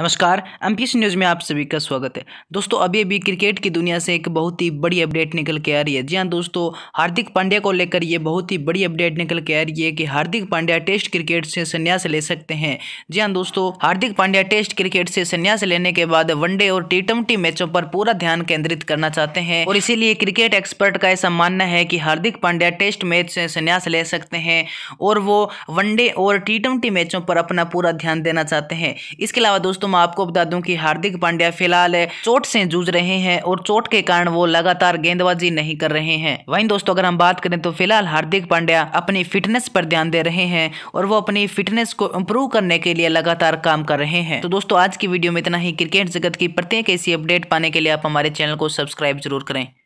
नमस्कार M P news में आप सभी का स्वागत है दोस्तों अभी अभी क्रिकेट की दुनिया से एक बहुत ही बड़ी अपडेट निकल के आ रही है जी हाँ दोस्तों हार्दिक पांड्या को लेकर ये बहुत ही बड़ी अपडेट निकल के आ रही है कि हार्दिक पांड्या टेस्ट क्रिकेट से संन्यास ले सकते हैं जी हाँ दोस्तों हार्दिक पांड्या टेस्ट क्रिकेट से संन्यास लेने के बाद वनडे और टी ट्वेंटी मैचों पर पूरा ध्यान केंद्रित करना चाहते हैं और इसीलिए क्रिकेट एक्सपर्ट का ऐसा मानना है कि हार्दिक पांड्या टेस्ट मैच से संन्यास ले सकते हैं और वो वनडे और टी मैचों पर अपना पूरा ध्यान देना चाहते हैं इसके अलावा दोस्तों मैं आपको बता दूं कि हार्दिक पांड्या फिलहाल चोट से जूझ रहे हैं और चोट के कारण वो लगातार गेंदबाजी नहीं कर रहे हैं वहीं दोस्तों अगर हम बात करें तो फिलहाल हार्दिक पांड्या अपनी फिटनेस पर ध्यान दे रहे हैं और वो अपनी फिटनेस को इम्प्रूव करने के लिए लगातार काम कर रहे हैं तो दोस्तों आज की वीडियो में इतना ही क्रिकेट जगत की प्रत्येक ऐसी अपडेट पाने के लिए आप हमारे चैनल को सब्सक्राइब जरूर करें